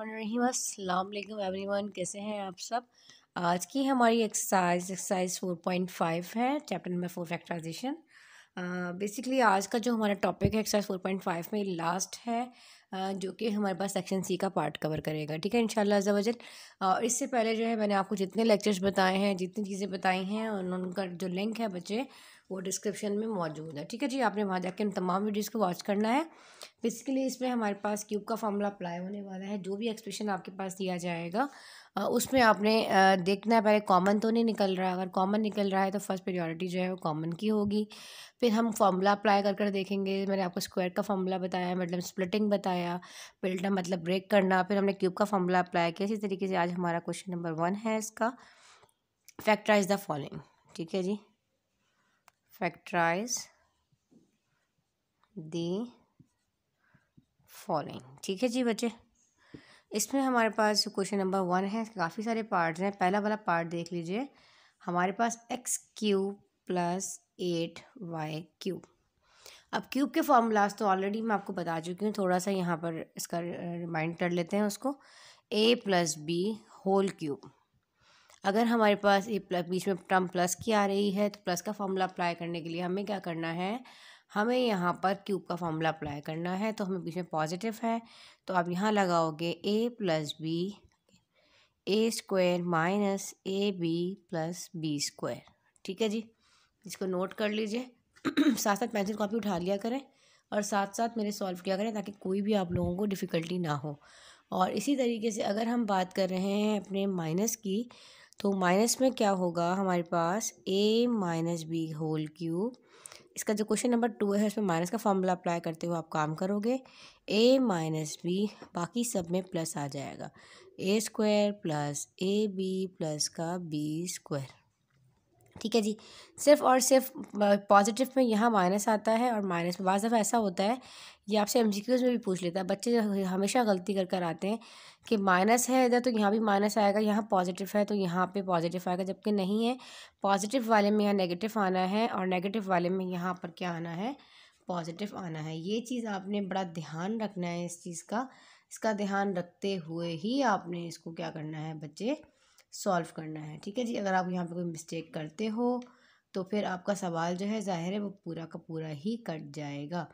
अस्सलाम every one कैसे हैं आप सब आज की हमारी exercise exercise four point five है chapter number four factorization basically आज का जो हमारा टॉपिक है एक्सरसाइज फोर पॉइंट फाइव में लास्ट है uh, जो कि हमारे पास सेक्शन सी का पार्ट कवर करेगा ठीक है इंशाल्लाह अजावजल और इससे पहले जो है मैंने आपको जितने लेक्चर्स बताए हैं जितनी चीज़ें बताई हैं उनका जो लिंक है बच्चे वो डिस्क्रिप्शन में मौजूद है ठीक है जी आपने वहाँ जाके इन तमाम वीडियोज़ को वॉच करना है बेसिकली इसमें हमारे पास क्यूब का फॉर्मूला अप्लाई होने वाला है जो भी एक्सप्रेशन आपके पास दिया जाएगा उसमें आपने देखना है पहले कॉमन तो नहीं निकल रहा अगर कॉमन निकल रहा है तो फर्स्ट प्रियोरिटी जो है वो कॉमन की होगी फिर हम फॉर्मूला अप्लाई कर कर देखेंगे मैंने आपको स्क्वायर का फॉर्मूला बताया मतलब स्प्लिटिंग बताया बिल्टा मतलब ब्रेक करना फिर हमने क्यूब का फॉर्मूला अप्लाई किया इसी तरीके से आज हमारा क्वेश्चन नंबर वन है इसका फैक्टराइज द फॉलोइंग ठीक है जी फैक्टराइज दी फॉलोइंग ठीक है जी बच्चे इसमें हमारे पास क्वेश्चन नंबर वन है काफ़ी सारे पार्ट्स हैं पहला वाला पार्ट देख लीजिए हमारे पास x cube plus eight Y cube अब क्यूब के फॉर्मूलाज तो ऑलरेडी मैं आपको बता चुकी हूँ थोड़ा सा यहाँ पर इसका रिमाइंड कर लेते हैं उसको a plus b whole cube अगर हमारे पास ये प्लस बीच में टर्म प्लस की आ रही है तो प्लस का फॉर्मूला अप्लाई करने के लिए हमें क्या करना है हमें यहाँ पर क्यूब का फॉर्मूला अप्लाई करना है तो हमें बीच में पॉजिटिव है तो आप यहाँ लगाओगे a plus b A square minus A B plus B square ठीक है जी इसको नोट कर लीजिए साथ साथ पेंसिल कॉपी उठा लिया करें और साथ साथ मेरे सॉल्व किया करें ताकि कोई भी आप लोगों को डिफ़िकल्टी ना हो और इसी तरीके से अगर हम बात कर रहे हैं अपने माइनस की तो माइनस में क्या होगा हमारे पास a minus b whole cube इसका जो क्वेश्चन नंबर टू है उसमें माइनस का फॉर्मूला अप्लाई करते हुए आप काम करोगे ए माइनस बी बाकी सब में प्लस आ जाएगा ए square plus A B plus का बी स्क्वायर ठीक है जी सिर्फ और सिर्फ पॉजिटिव में यहाँ माइनस आता है और माइनस में बाज़ दफ़ा ऐसा होता है ये आपसे एम में भी पूछ लेता है बच्चे हमेशा गलती कर कर आते हैं कि माइनस है इधर तो यहाँ भी माइनस आएगा यहाँ पॉजिटिव है तो यहाँ पे पॉजिटिव आएगा जबकि नहीं है पॉजिटिव वाले में यहाँ नेगेटिव आना है और नेगेटिव वाले में यहाँ पर क्या आना है पॉजिटिव आना है ये चीज़ आपने बड़ा ध्यान रखना है इस चीज़ का इसका ध्यान रखते हुए ही आपने इसको क्या करना है बच्चे सॉल्व करना है ठीक है जी अगर आप यहाँ पे कोई मिस्टेक करते हो तो फिर आपका सवाल जो है ज़ाहिर है वो पूरा का पूरा ही कट जाएगा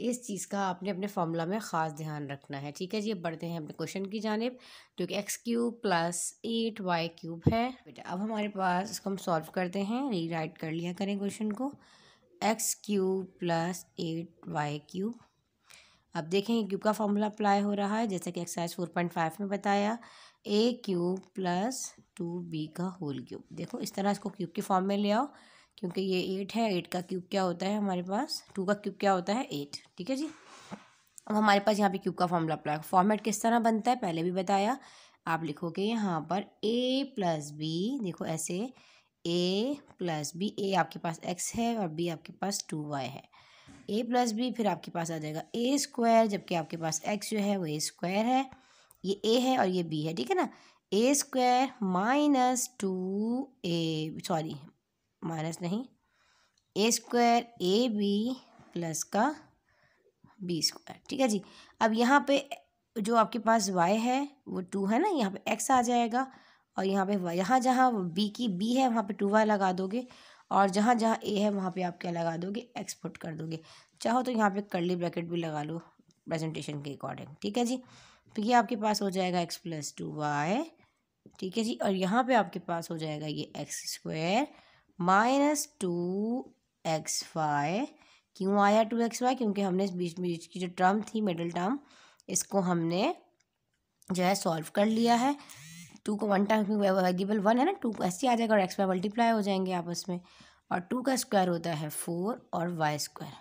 इस चीज़ का आपने अपने फॉर्मूला में ख़ास ध्यान रखना है ठीक है जी अब बढ़ते हैं अपने क्वेश्चन की जानब जो कि x cube plus eight Y cube है बेटा अब हमारे पास इसको हम सॉल्व करते हैं रीराइट कर लिया करें क्वेश्चन को x cube plus eight Y cube अब देखें क्यूब का फॉर्मूला अप्लाई हो रहा है जैसा कि एक्सरसाइज फोर पॉइंट फाइव में बताया a cube plus two b का होल क्यूब देखो इस तरह इसको क्यूब के फॉर्म में ले आओ क्योंकि ये एट है एट का क्यूब क्या होता है हमारे पास टू का क्यूब क्या होता है एट ठीक है जी अब हमारे पास यहाँ पे क्यूब का फॉर्मूला अप्लाई फॉर्मेट किस तरह बनता है पहले भी बताया आप लिखोगे यहाँ पर ए प्लस बी देखो ऐसे ए प्लस बी ए आपके पास एक्स है और बी आपके पास टू वाई है ए प्लस बी फिर आपके पास आ जाएगा ए स्क्वायर जबकि आपके पास एक्स जो है वो ए स्क्वायर है ये ए है और ये बी है ठीक है ना a square minus two a sorry minus नहीं a square a B plus का बी स्क्वायर ठीक है जी अब यहाँ पे जो आपके पास वाई है वो टू है ना यहाँ पे एक्स आ जाएगा और यहाँ पे यहाँ जहाँ बी की बी है वहाँ पे टू वाई लगा दोगे और जहाँ जहाँ ए है वहाँ पे आप क्या लगा दोगे एक्स पुट कर दोगे चाहो तो यहाँ पे कर्ली ब्रैकेट भी लगा लो प्रेजेंटेशन के अकॉर्डिंग ठीक है जी तो ये आपके पास हो जाएगा एक्स प्लस टू वाई ठीक है जी और यहाँ पे आपके पास हो जाएगा ये x square minus two x y क्यों आया टू एक्स वाई क्योंकि हमने इस बीच बीच की जो टर्म थी मिडिल टर्म इसको हमने जो है सॉल्व कर लिया है टू को वन टाइम वेरिएबल वन है ना टू ऐसे आ जाएगा और एक्स वाई मल्टीप्लाई हो जाएंगे आपस में और टू का स्क्वायर होता है फोर और वाई स्क्वायर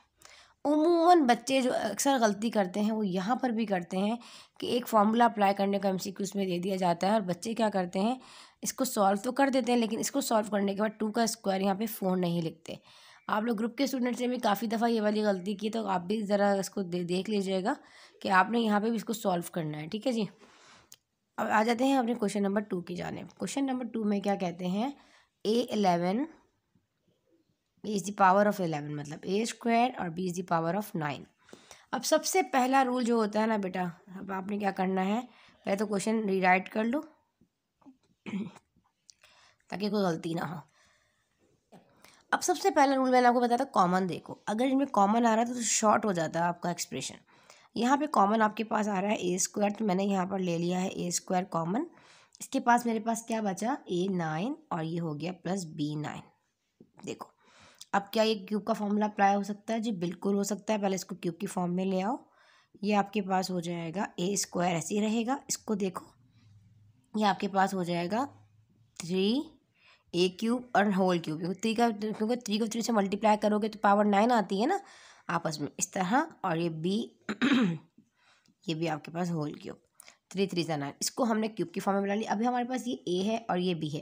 उमूमन बच्चे जो अक्सर गलती करते हैं वो यहाँ पर भी करते हैं कि एक फार्मूला अप्लाई करने का एमसीक्यू उसमें दे दिया जाता है और बच्चे क्या करते हैं इसको सॉल्व तो कर देते हैं लेकिन इसको सॉल्व करने के बाद टू का स्क्वायर यहाँ पे फोर नहीं लिखते आप लोग ग्रुप के स्टूडेंट्स ने भी काफ़ी दफ़ा ये वाली गलती की तो आप भी ज़रा इसको दे, देख लीजिएगा कि आपने यहाँ पर भी इसको सॉल्व करना है ठीक है जी अब आ जाते हैं अपने क्वेश्चन नंबर टू की जाने क्वेश्चन नंबर टू में क्या कहते हैं a eleven a is the power of eleven मतलब ए स्क्वायर और b is the power of nine अब सबसे पहला रूल जो होता है ना बेटा अब आपने क्या करना है पहले तो क्वेश्चन रीराइट कर लो ताकि कोई गलती ना हो अब सबसे पहला रूल मैंने आपको बताया था कॉमन देखो अगर इनमें कॉमन आ रहा है तो शॉर्ट हो जाता है आपका एक्सप्रेशन यहाँ पे कॉमन आपके पास आ रहा है ए स्क्वायर तो मैंने यहाँ पर ले लिया है ए स्क्वायर कॉमन इसके पास मेरे पास क्या बचा ए नाइन और ये हो गया प्लस बी नाइन देखो अब क्या ये क्यूब का फॉर्मूला अप्लाई हो सकता है जी बिल्कुल हो सकता है पहले इसको क्यूब की फॉर्म में ले आओ ये आपके पास हो जाएगा ए स्क्वायर ऐसे ही रहेगा इसको देखो ये आपके पास हो जाएगा थ्री ए क्यूब और होल क्यूब क्योंकि थ्री का क्योंकि थ्री को थ्री से मल्टीप्लाई करोगे तो पावर नाइन आती है ना आपस में इस तरह और ये बी ये भी आपके पास होल क्यूब थ्री थ्री सा नाइन इसको हमने क्यूब की फॉर्म में बना ली अभी हमारे पास ये ए है और ये बी है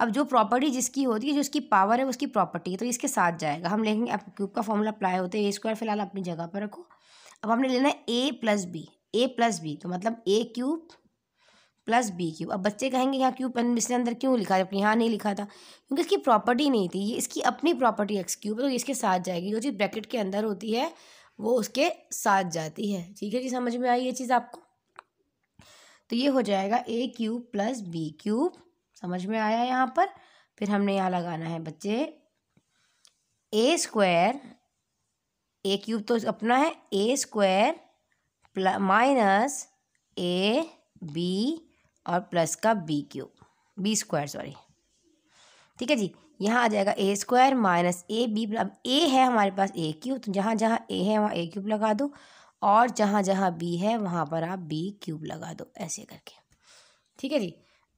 अब जो प्रॉपर्टी जिसकी होती है जो इसकी पावर है उसकी प्रॉपर्टी है तो इसके साथ जाएगा हम लेंगे अब क्यूब का फॉर्मूला अप्लाई होता है ए स्क्वायर फिलहाल अपनी जगह पर रखो अब हमने लेना है a plus b a plus B तो मतलब a cube plus B cube अब बच्चे कहेंगे यहाँ क्यूब इसने अंदर क्यों लिखा था यहाँ नहीं लिखा था क्योंकि इसकी प्रॉपर्टी नहीं थी ये इसकी अपनी प्रॉपर्टी एक्स क्यूब है तो इसके साथ जाएगी जो चीज़ ब्रैकेट के अंदर होती है वो उसके साथ जाती है ठीक है जी समझ में आई ये चीज़ आपको तो ये हो जाएगा ए क्यूब प्लस बी क्यूब समझ में आया यहाँ पर फिर हमने यहाँ लगाना है बच्चे ए स्क्वायर ए क्यूब तो अपना है ए स्क्वायर माइनस ए बी और प्लस का B cube b square sorry ठीक है जी यहाँ आ जाएगा ए स्क्वायर माइनस ए बी अब ए है हमारे पास ए क्यूब तो जहाँ जहाँ ए है वहाँ ए क्यूब लगा दो और जहाँ जहाँ बी है वहाँ पर आप बी क्यूब लगा दो ऐसे करके ठीक है जी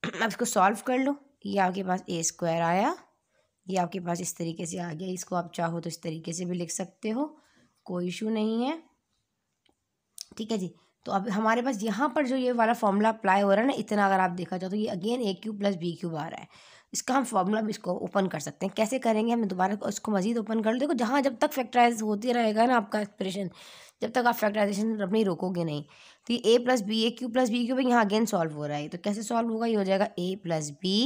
अब इसको सॉल्व कर लो ये आपके पास ए स्क्वायर आया ये आपके पास इस तरीके से आ गया इसको आप चाहो तो इस तरीके से भी लिख सकते हो कोई इशू नहीं है ठीक है जी तो अब हमारे पास यहाँ पर जो ये वाला फॉर्मूला अप्लाई हो रहा है ना इतना अगर आप देखा जाओ तो ये again a cube plus B cube आ रहा है इसका हम फॉर्मूला भी इसको ओपन कर सकते हैं कैसे करेंगे हम दोबारा उसको मजीद ओपन कर लो देखो जहाँ जब तक फैक्टराइज होती रहेगा ना आपका एक्सप्रेशन जब तक आप फैक्टराइजेशन अपनी रोकोगे नहीं तो ये a plus b a cube plus b cube पर यहाँ अगेन सॉल्व हो रहा है तो कैसे सॉल्व होगा ये हो जाएगा ए प्लस बी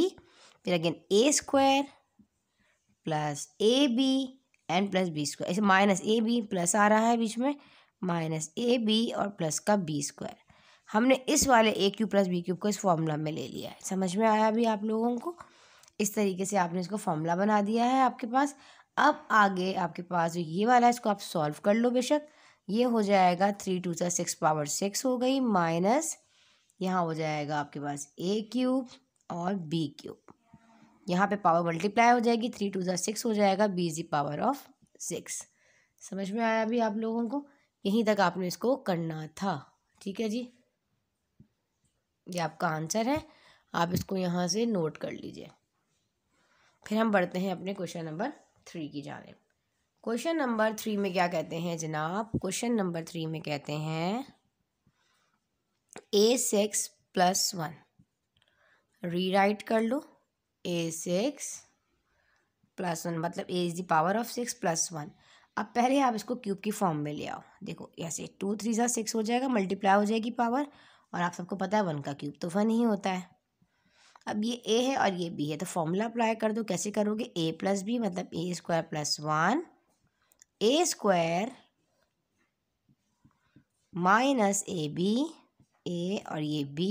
फिर again a square plus A b and plus B square ऐसे माइनस ए बी प्लस आ रहा है बीच में माइनस ए बी और प्लस का बी स्क्वायर हमने इस वाले a cube plus B cube को इस फॉर्मूला में ले लिया है समझ में आया अभी आप लोगों को इस तरीके से आपने इसको फॉर्मूला बना दिया है आपके पास अब आगे आपके पास जो ये वाला है इसको आप सॉल्व कर लो बेशक ये हो जाएगा थ्री टू सा सिक्स पावर सिक्स हो गई माइनस यहाँ हो जाएगा आपके पास ए क्यूब और बी क्यूब यहाँ पे पावर मल्टीप्लाई हो जाएगी थ्री टू सा सिक्स हो जाएगा बी जी पावर ऑफ सिक्स समझ में आया अभी आप लोगों को यहीं तक आपने इसको करना था ठीक है जी ये आपका आंसर है आप इसको यहाँ से नोट कर लीजिए फिर हम बढ़ते हैं अपने क्वेश्चन नंबर थ्री की जानेब क्वेश्चन नंबर थ्री में क्या कहते हैं जनाब क्वेश्चन नंबर थ्री में कहते हैं a six plus one rewrite कर लो ए सिक्स प्लस वन मतलब a is the power of six plus one अब पहले आप इसको क्यूब की फॉर्म में ले आओ देखो ऐसे टू थ्री सा सिक्स हो जाएगा मल्टीप्लाई हो जाएगी पावर और आप सबको पता है वन का क्यूब तो वन ही होता है अब ये ए है और ये बी है तो फॉर्मूला अप्लाई कर दो कैसे करोगे ए प्लस बी मतलब a square plus one a square minus A B a और ये बी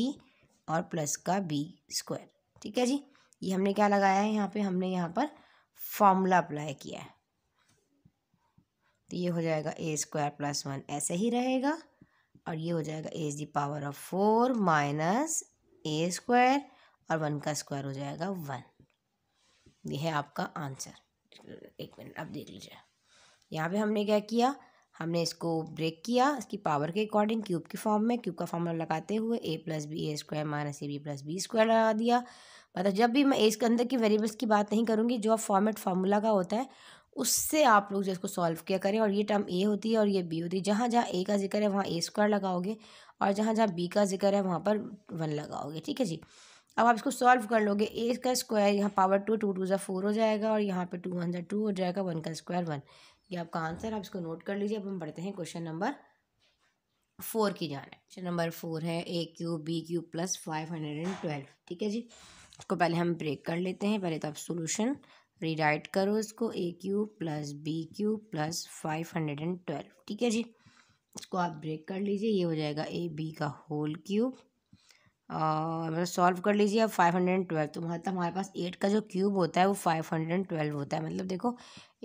और प्लस का बी स्क्वायर ठीक है जी ये हमने क्या लगाया है यहाँ पे हमने यहाँ पर फॉर्मूला अप्लाई किया है तो ये हो जाएगा ए स्क्वायर प्लस वन ऐसे ही रहेगा और ये हो जाएगा a the power of four minus a square और वन का स्क्वायर हो जाएगा वन ये है आपका आंसर एक मिनट आप देख लीजिए यहाँ पे हमने क्या किया हमने इसको ब्रेक किया इसकी पावर के अकॉर्डिंग क्यूब के फॉर्म में क्यूब का फॉर्मूला लगाते हुए a plus b A square minus A B plus B square लगा दिया मतलब जब भी मैं इसके अंदर की वेरिएबल्स की बात नहीं करूँगी जो फॉर्मेट फार्मूला का होता है उससे आप लोग जो इसको सॉल्व किया करें और ये टर्म ए होती है और ये बी होती है जहाँ जहाँ ए का जिक्र है वहाँ ए स्क्वायर लगाओगे और जहाँ जहाँ बी का जिक्र है वहाँ पर वन लगाओगे ठीक है जी अब आप इसको सॉल्व कर लोगे ए का स्क्वायर यहाँ पावर टू टू टू ज़ा फोर हो जाएगा और यहाँ पे टू वन ज़ा टू हो जाएगा वन का स्क्वायर वन ये आपका आंसर आप इसको नोट कर लीजिए अब हम पढ़ते हैं क्वेश्चन नंबर फोर की जान है क्वेश्चन नंबर फोर है a cube b cube plus five hundred and twelve ठीक है जी इसको पहले हम ब्रेक कर लेते हैं पहले तो आप सोल्यूशन रीराइट करो इसको a cube plus b cube plus five hundred and twelve ठीक है जी इसको आप ब्रेक कर लीजिए ये हो जाएगा ए बी का होल क्यूब और मतलब सॉल्व कर लीजिए अब फाइव हंड्रेड एंड ट्वेल्व तो मतलब हमारे पास एट का जो क्यूब होता है वो फाइव हंड्रेड एंड ट्वेल्व होता है मतलब देखो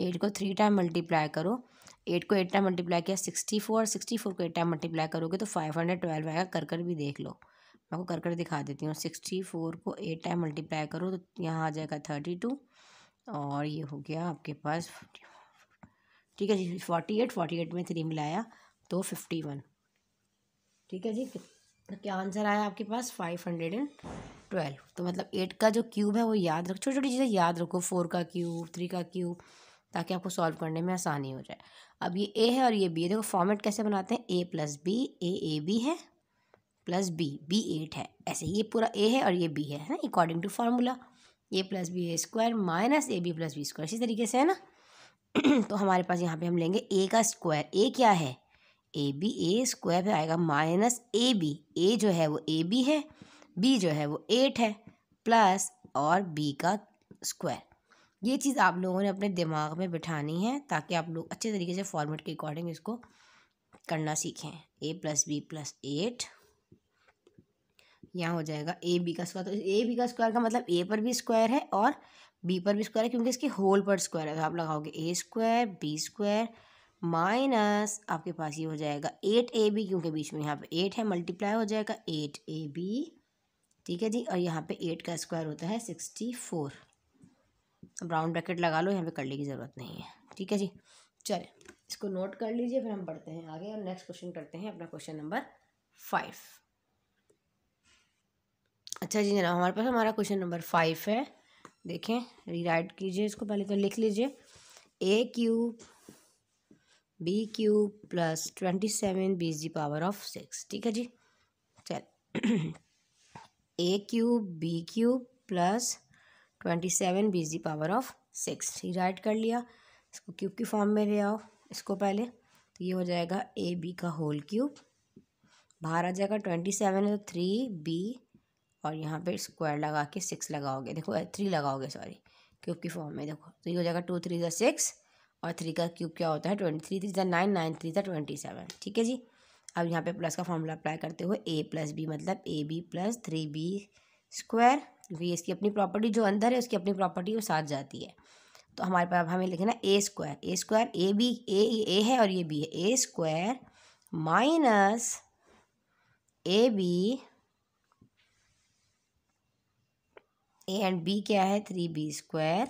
एट को थ्री टाइम मल्टीप्लाई करो एट को एट टाइम मल्टीप्लाई किया सिक्सटी फोर सिक्सटी फोर को एट टाइम मल्टीप्लाई करोगे तो फाइव हंड्रेड ट्वेल्व आएगा कर कर भी देख लो मैं आपको कर कर दिखा देती हूँ सिक्सटी फोर को एट टाइम मल्टीप्लाई करो तो यहाँ आ जाएगा थर्टी टू और ये हो गया आपके पास ठीक है जी फोर्टी एट फोर्टी एट में थ्री मिलाया तो फिफ्टी वन ठीक है जी तो क्या आंसर आया आपके पास फाइव हंड्रेड एंड ट्वेल्व तो मतलब एट का जो क्यूब है वो याद रखो छोटी छोटी चीज़ें याद रखो फोर का क्यूब थ्री का क्यूब ताकि आपको सॉल्व करने में आसानी हो जाए अब ये ए है और ये बी है देखो फॉर्मेट कैसे बनाते हैं a plus b a a B है प्लस बी बी एट है ऐसे ये पूरा ए है और ये बी है ना according to formula a plus b A square minus A B plus B square इसी तरीके से है ना तो हमारे पास यहाँ पे हम लेंगे ए का स्क्वायर ए क्या है ए बी ए स्क्वायर फिर आएगा माइनस ए बी ए जो है वो ए बी है बी जो है वो एट है प्लस और बी का स्क्वायर ये चीज़ आप लोगों ने अपने दिमाग में बिठानी है ताकि आप लोग अच्छे तरीके से फॉर्मेट के अकॉर्डिंग इसको करना सीखें a plus b plus eight यहाँ हो जाएगा ए बी का स्क्वायर तो ए बी का स्क्वायर का मतलब ए पर भी स्क्वायर है और बी पर भी स्क्वायर है क्योंकि इसके होल पर स्क्वायर है तो आप लगाओगे a square b square minus आपके पास ये हो जाएगा एट ए बी क्योंकि बीच में यहाँ पे एट है मल्टीप्लाई हो जाएगा एट ए बी ठीक है जी और यहाँ पे एट का स्क्वायर होता है सिक्सटी फोर अब राउंड ब्रैकेट लगा लो यहाँ पे करने की ज़रूरत नहीं है ठीक है जी चले इसको नोट कर लीजिए फिर हम बढ़ते हैं आगे और नेक्स्ट क्वेश्चन करते हैं अपना क्वेश्चन नंबर फाइव अच्छा जी जनाब हमारे पास हमारा क्वेश्चन नंबर फाइव है देखें रीराइट कीजिए इसको पहले तो लिख लीजिए a cube b cube plus twenty seven b जी पावर ऑफ सिक्स ठीक है जी चल a cube b cube plus twenty seven b जी पावर ऑफ सिक्स राइट कर लिया इसको क्यूब की फॉर्म में ले आओ इसको पहले तो ये हो जाएगा ए बी का होल क्यूब बाहर आ जाएगा ट्वेंटी सेवन है तो थ्री बी और यहाँ पे स्क्वायर लगा के सिक्स लगाओगे देखो थ्री लगाओगे सॉरी क्यूब की फॉर्म में देखो तो ये हो जाएगा टू थ्री जो सिक्स और थ्री का क्यूब क्या होता है ट्वेंटी थ्री थ्री ज़ा नाइन नाइन थ्री ज़ा ट्वेंटी सेवन ठीक है जी अब यहाँ पे प्लस का फॉर्मूला अप्लाई करते हुए ए प्लस बी मतलब a B plus three b square क्योंकि इसकी अपनी प्रॉपर्टी जो अंदर है उसकी अपनी प्रॉपर्टी वो साथ जाती है तो हमारे पास हमें लिखना a square A square a B a a है और ये बी है ए square minus A B a and b क्या है three b square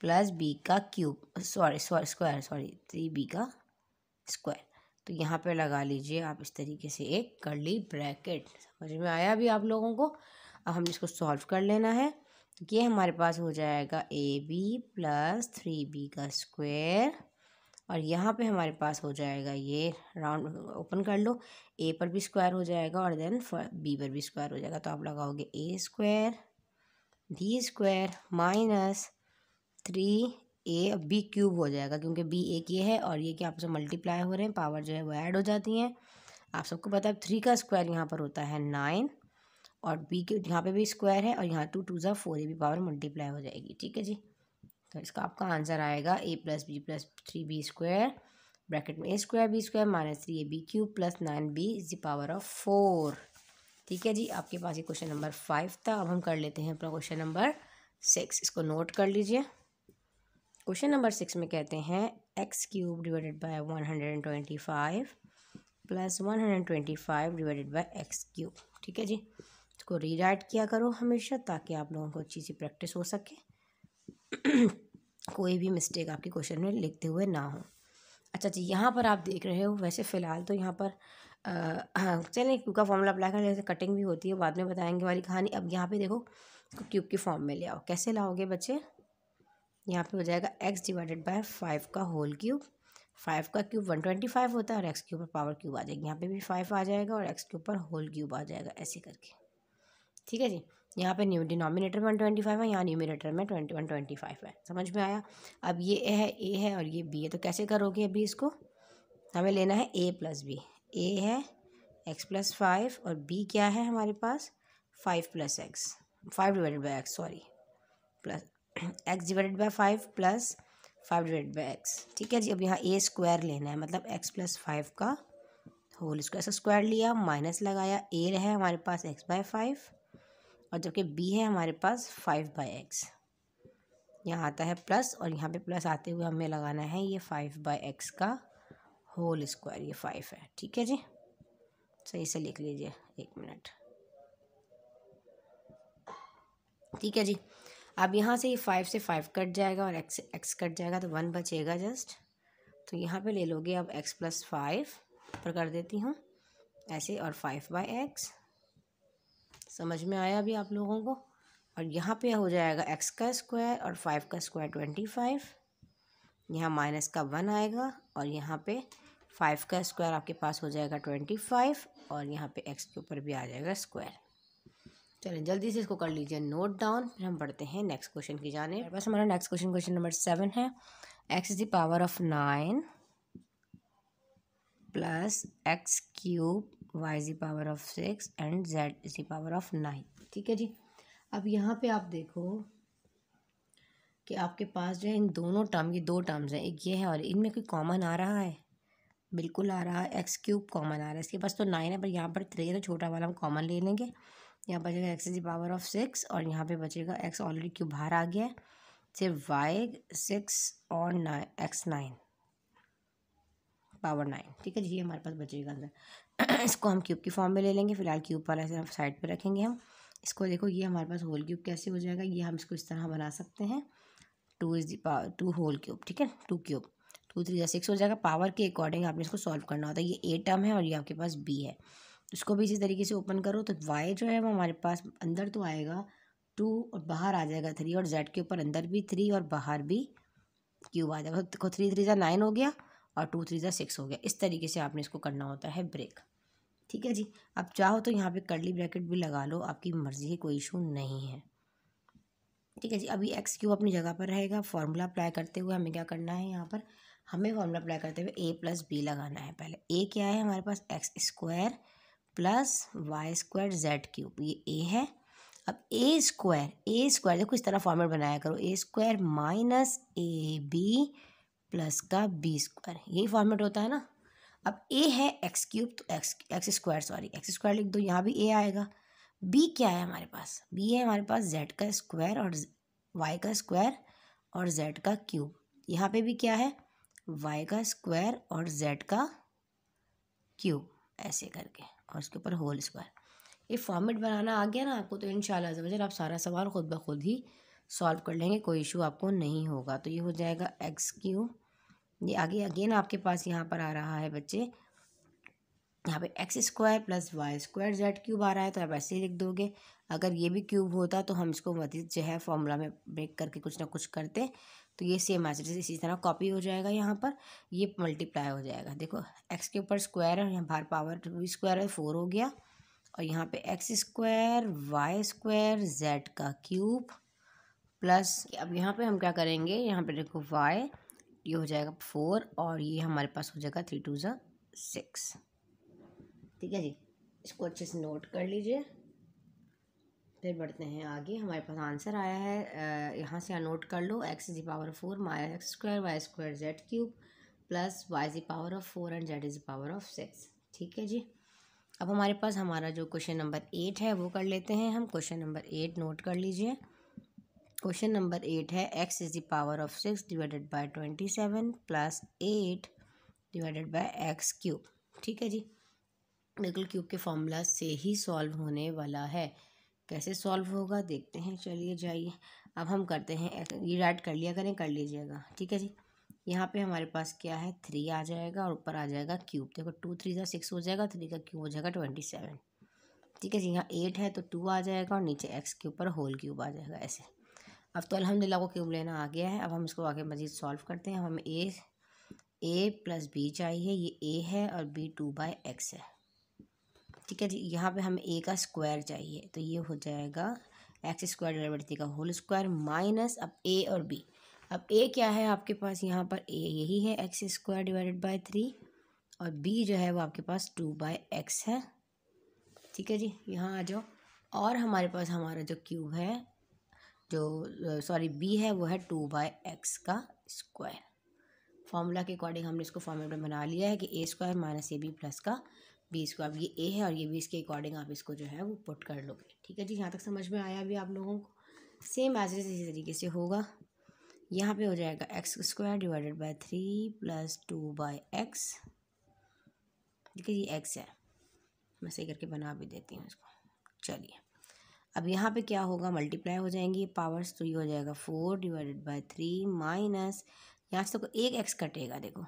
plus b का cube sorry sorry square sorry three b का स्क्वायर तो यहाँ पे लगा लीजिए आप इस तरीके से एक कर ली ब्रैकेट समझ में आया अभी आप लोगों को अब हम इसको सॉल्व कर लेना है ये हमारे पास हो जाएगा a B plus three b का स्क्वायर और यहाँ पे हमारे पास हो जाएगा ये राउंड ओपन कर लो ए पर भी स्क्वायर हो जाएगा और देन बी पर भी स्क्वायर हो जाएगा तो आप लगाओगे a square b square minus three a b cube हो जाएगा क्योंकि बी एक ये है और ये कि आपसे मल्टीप्लाई हो रहे हैं पावर जो है वो ऐड हो जाती हैं आप सबको पता है थ्री का स्क्वायर यहाँ पर होता है नाइन और बी के यहाँ पे भी स्क्वायर है और यहाँ टू टू ज़ा four a b power multiply हो जाएगी ठीक है जी तो इसका आपका आंसर आएगा a plus b plus three b square bracket में a square b square minus three a b cube plus nine b is the power of four ठीक है जी आपके पास ये क्वेश्चन नंबर फाइव था अब हम कर लेते हैं अपना क्वेश्चन नंबर सिक्स इसको नोट कर लीजिए क्वेश्चन नंबर सिक्स में कहते हैं x cube divided by one hundred and twenty five plus one hundred and twenty five divided by x cube ठीक है जी इसको राइट किया करो हमेशा ताकि आप लोगों को अच्छी सी प्रैक्टिस हो सके कोई भी मिस्टेक आपके क्वेश्चन में लिखते हुए ना हो अच्छा जी यहाँ पर आप देख रहे हो वैसे फ़िलहाल तो यहाँ पर चलिए क्यूब का फॉर्मूला अप्लाई कर जैसे कटिंग भी होती है बाद में बताएंगे वाली कहानी अब यहाँ पे देखो क्यूब के फॉर्म में ले आओ कैसे लाओगे बच्चे यहाँ पे हो जाएगा एक्स डिवाइडेड बाय फाइव का होल क्यूब फाइव का क्यूब वन ट्वेंटी फाइव होता है और एक्स के ऊपर पावर क्यूब आ जाएगी यहाँ पे भी फाइव आ जाएगा और एक्स के ऊपर होल क्यूब आ जाएगा ऐसे करके ठीक है जी यहाँ पे new denominator one twenty five है यहाँ न्यूमिनेटर में ट्वेंटी वन ट्वेंटी फाइव है समझ में आया अब ये ए है ए है और ये बी है तो कैसे करोगे अभी इसको हमें लेना है ए प्लस बी ए है एक्स प्लस फाइव और बी क्या है हमारे पास five plus x five divided by x sorry plus x divided by five plus five divide by x ठीक है जी अब यहाँ ए स्क्वायर लेना है मतलब एक्स प्लस फाइव का होल स्क्वायर ऐसा स्क्वायर लिया माइनस लगाया ए रहे हमारे पास एक्स बाय फाइव और जबकि बी है हमारे पास फाइव बाई एक्स यहाँ आता है प्लस और यहाँ पे प्लस आते हुए हमें लगाना है ये फाइव बाई एक्स का होल स्क्वायर ये फाइव है ठीक है जी सही से लिख लीजिए एक मिनट ठीक है जी अब यहाँ से ये फाइव से फाइव कट जाएगा और एक्स एक्स कट जाएगा तो वन बचेगा जस्ट तो यहाँ पे ले लोगे अब एक्स प्लस फाइव पर कर देती हूँ ऐसे और फाइव बाई एक्स समझ में आया अभी आप लोगों को और यहाँ पे हो जाएगा एक्स का स्क्वायर और फाइव का स्क्वायर ट्वेंटी फाइव यहाँ माइनस का वन आएगा और यहाँ पे फाइव का स्क्वायर आपके पास हो जाएगा ट्वेंटी फाइव और यहाँ पे एक्स के ऊपर भी आ जाएगा स्क्वायर चलें जल्दी से इसको कर लीजिए नोट डाउन फिर हम बढ़ते हैं नेक्स्ट क्वेश्चन की जाने बस हमारा next question question number seven है x is the power of nine plus x cube y is power of six and z is the power of nine ठीक है जी अब यहाँ पे आप देखो कि आपके पास जो है इन दोनों टर्म ये दो टर्म्स हैं एक ये है और इनमें कोई कॉमन आ रहा है बिल्कुल आ रहा है एक्स क्यूब कॉमन आ रहा है इसके पास तो नाइन है पर यहाँ पर थ्री है तो छोटा वाला हम कॉमन ले लेंगे यहाँ बचेगा x is power of six और यहाँ पे बचेगा एक्स ऑलरेडी क्यों बाहर आ गया है सिर्फ वाई सिक्स और nine x nine power nine ठीक है जी ये हमारे पास बचेगा अंदर इसको हम क्यूब की फॉर्म में ले लेंगे फिलहाल क्यूब वाला ऐसे साइड पे रखेंगे हम इसको देखो ये हमारे पास होल क्यूब कैसे हो जाएगा ये हम इसको इस तरह बना सकते हैं two is the power two whole cube ठीक है टू क्यूब टू थ्री या सिक्स हो जाएगा पावर के अकॉर्डिंग आपने इसको सॉल्व करना होता है ये ए टर्म है और ये आपके पास बी है इसको भी इसी तरीके से ओपन करो तो वाई जो है वो हमारे पास अंदर तो आएगा टू और बाहर आ जाएगा थ्री और जेड के ऊपर अंदर भी थ्री और बाहर भी क्यूब आ जाएगा तो देखो थ्री थ्री ज़ा नाइन हो गया और टू थ्री ज़ा सिक्स हो गया इस तरीके से आपने इसको करना होता है ब्रेक ठीक है जी आप चाहो तो यहाँ पे कर्ली ब्रैकेट भी लगा लो आपकी मर्ज़ी है कोई इशू नहीं है ठीक है जी अभी एक्स क्यूब अपनी जगह पर रहेगा फार्मूला अप्लाई करते हुए हमें क्या करना है यहाँ पर हमें फार्मूला अप्लाई करते हुए ए प्लस बी लगाना है पहले ए क्या है हमारे पास x square plus Y square Z cube ये ए है अब ए स्क्वायर ए स्क्वायर देखो इस तरह फॉर्मेट बनाया करो a square minus A B plus का बी स्क्वायर यही फॉर्मेट होता है ना अब ए है एक्स क्यूब तो x x square sorry x square लिख दो यहाँ भी ए आएगा बी क्या है हमारे पास बी है हमारे पास जेड का स्क्वायर और वाई का स्क्वायर और जेड का क्यूब यहाँ पे भी क्या है वाई का स्क्वायर और जेड का क्यूब ऐसे करके और उसके ऊपर होल स्क्वायर ये फॉर्मेट बनाना आ गया ना आपको तो इन शाला आप सारा सवाल खुद ब खुद ही सॉल्व कर लेंगे कोई इशू आपको नहीं होगा तो ये हो जाएगा एक्स क्यू ये आगे अगेन आपके पास यहाँ पर आ रहा है बच्चे यहाँ पे X square plus Y square Z cube आ रहा है तो आप ऐसे ही लिख दोगे अगर ये भी क्यूब होता तो हम इसको मजीद जो है फॉर्मूला में ब्रेक करके कुछ ना कुछ करते तो ये सेम आ जाएगा इसी तरह कॉपी हो जाएगा यहाँ पर ये मल्टीप्लाई हो जाएगा देखो एक्स के ऊपर स्क्वायर है यहाँ बाहर पावर टू स्क्वायर है फोर हो गया और यहाँ पे X square Y square Z का क्यूब प्लस अब यहाँ पे हम क्या करेंगे यहाँ पे देखो वाई ये हो जाएगा फोर और ये हमारे पास हो जाएगा थ्री टू ज़ा सिक्स ठीक है जी इसको अच्छे से नोट कर लीजिए फिर बढ़ते हैं आगे हमारे पास आंसर आया है यहाँ से नोट कर लो X is power four minus x square Y square Z cube plus Y is power of four and Z is power of six ठीक है जी अब हमारे पास हमारा जो क्वेश्चन नंबर एट है वो कर लेते हैं हम क्वेश्चन नंबर एट नोट कर लीजिए क्वेश्चन नंबर एट है X is the power of six divided by twenty seven plus eight divided by x cube ठीक है जी बिल्कुल क्यूब के फॉर्मूला से ही सॉल्व होने वाला है कैसे सॉल्व होगा देखते हैं चलिए जाइए अब हम करते हैं ये राइट कर लिया करें कर लीजिएगा ठीक है जी यहाँ पे हमारे पास क्या है थ्री आ जाएगा और ऊपर आ जाएगा क्यूब देखो टू थ्री का सिक्स हो जाएगा थ्री का क्यूब हो जाएगा ट्वेंटी सेवन ठीक है जी यहाँ एट है तो टू आ जाएगा और नीचे एक्स के ऊपर होल क्यूब आ जाएगा ऐसे अब तो अलहमदिल्ला को क्यूब लेना आ गया है अब हम इसको आगे मज़ीद सॉल्व करते हैं हमें ए ए प्लस बी चाहिए ये ए है और बी टू बाई एक्स है ठीक है जी यहाँ पे हमें ए का स्क्वायर चाहिए तो ये हो जाएगा एक्स स्क्वायर डिवाइड का होल स्क्वायर माइनस अब ए और बी अब ए क्या है आपके पास यहाँ पर ए यही है X square divided by three और बी जो है वो आपके पास टू बाय एक्स है ठीक है जी यहाँ आ जाओ और हमारे पास हमारा जो क्यूब है जो सॉरी बी है वो है टू बाय एक्स का स्क्वायर फार्मूला के अकॉर्डिंग हमने इसको फॉर्मेट में बना लिया है कि A square minus A B plus का बीस को अब ये ए है और ये बीस के अकॉर्डिंग आप इसको जो है वो पुट कर लोगे ठीक है जी यहाँ तक समझ में आया अभी आप लोगों को सेम एज इसी तरीके से होगा यहाँ पे हो जाएगा x square divided by three plus two by X ठीक है ये एक्स है मैं सही करके बना भी देती हूँ इसको चलिए अब यहाँ पे क्या होगा मल्टीप्लाई हो जाएंगी पावर्स तो ये हो जाएगा four divided by three minus यहाँ से तो एक एक्स कटेगा देखो